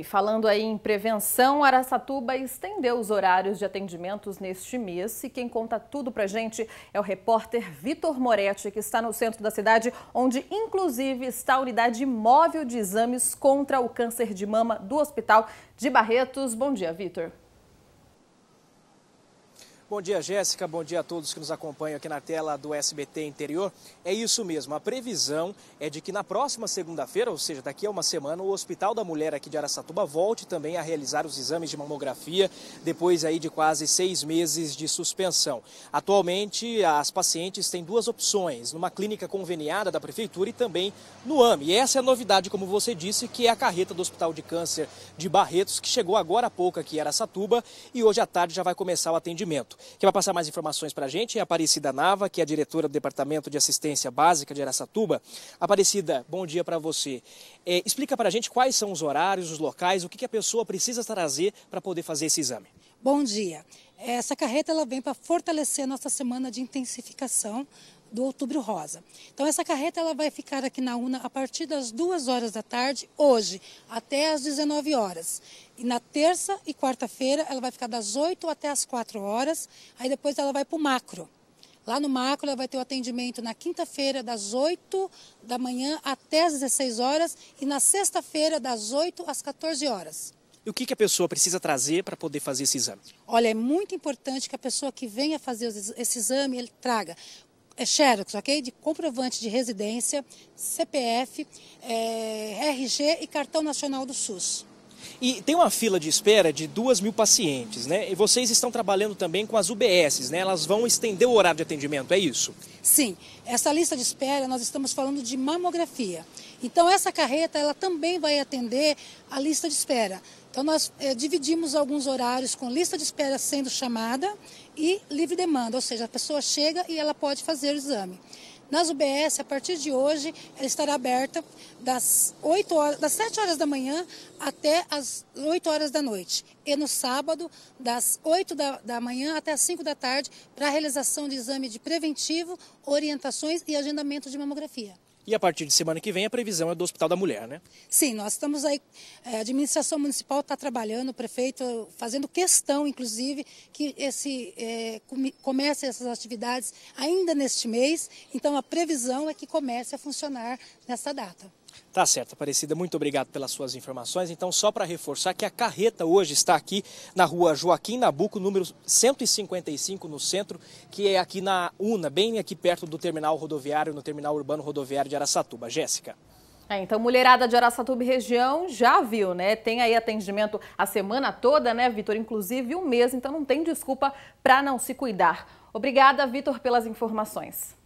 E falando aí em prevenção, Araçatuba estendeu os horários de atendimentos neste mês. E quem conta tudo pra gente é o repórter Vitor Moretti, que está no centro da cidade, onde inclusive está a unidade móvel de exames contra o câncer de mama do Hospital de Barretos. Bom dia, Vitor. Bom dia, Jéssica. Bom dia a todos que nos acompanham aqui na tela do SBT Interior. É isso mesmo, a previsão é de que na próxima segunda-feira, ou seja, daqui a uma semana, o Hospital da Mulher aqui de Araçatuba volte também a realizar os exames de mamografia, depois aí de quase seis meses de suspensão. Atualmente, as pacientes têm duas opções, numa clínica conveniada da Prefeitura e também no AME. E essa é a novidade, como você disse, que é a carreta do Hospital de Câncer de Barretos, que chegou agora há pouco aqui em Araçatuba e hoje à tarde já vai começar o atendimento. Que Quem vai passar mais informações para a gente é a Aparecida Nava, que é a diretora do Departamento de Assistência Básica de Aracatuba. Aparecida, bom dia para você. É, explica para a gente quais são os horários, os locais, o que, que a pessoa precisa trazer para poder fazer esse exame. Bom dia. Essa carreta ela vem para fortalecer a nossa semana de intensificação do Outubro Rosa. Então essa carreta ela vai ficar aqui na UNA a partir das 2 horas da tarde, hoje, até às 19 horas. E na terça e quarta-feira ela vai ficar das 8 até as 4 horas, aí depois ela vai para o macro. Lá no macro ela vai ter o atendimento na quinta-feira das 8 da manhã até as 16 horas e na sexta-feira das 8 às 14 horas. E o que, que a pessoa precisa trazer para poder fazer esse exame? Olha, é muito importante que a pessoa que venha fazer esse exame, ele traga é xerox, ok? De comprovante de residência, CPF, é, RG e cartão nacional do SUS. E tem uma fila de espera de 2 mil pacientes, né? E vocês estão trabalhando também com as UBSs, né? Elas vão estender o horário de atendimento, é isso? Sim. Essa lista de espera, nós estamos falando de mamografia. Então, essa carreta, ela também vai atender a lista de espera. Então, nós é, dividimos alguns horários com lista de espera sendo chamada e livre demanda, ou seja, a pessoa chega e ela pode fazer o exame. Nas UBS, a partir de hoje, ela estará aberta das, 8 horas, das 7 horas da manhã até as 8 horas da noite. E no sábado, das 8 da, da manhã até as 5 da tarde, para a realização de exame de preventivo, orientações e agendamento de mamografia. E a partir de semana que vem a previsão é do Hospital da Mulher, né? Sim, nós estamos aí, é, a administração municipal está trabalhando, o prefeito fazendo questão, inclusive, que esse é, comece essas atividades ainda neste mês. Então a previsão é que comece a funcionar nessa data. Tá certo, Aparecida, muito obrigado pelas suas informações. Então, só para reforçar que a carreta hoje está aqui na rua Joaquim Nabuco, número 155, no centro, que é aqui na UNA, bem aqui perto do terminal rodoviário, no terminal urbano rodoviário de Araçatuba. Jéssica. É, então, mulherada de Araçatuba e região já viu, né? Tem aí atendimento a semana toda, né, Vitor? Inclusive um mês, então não tem desculpa para não se cuidar. Obrigada, Vitor, pelas informações.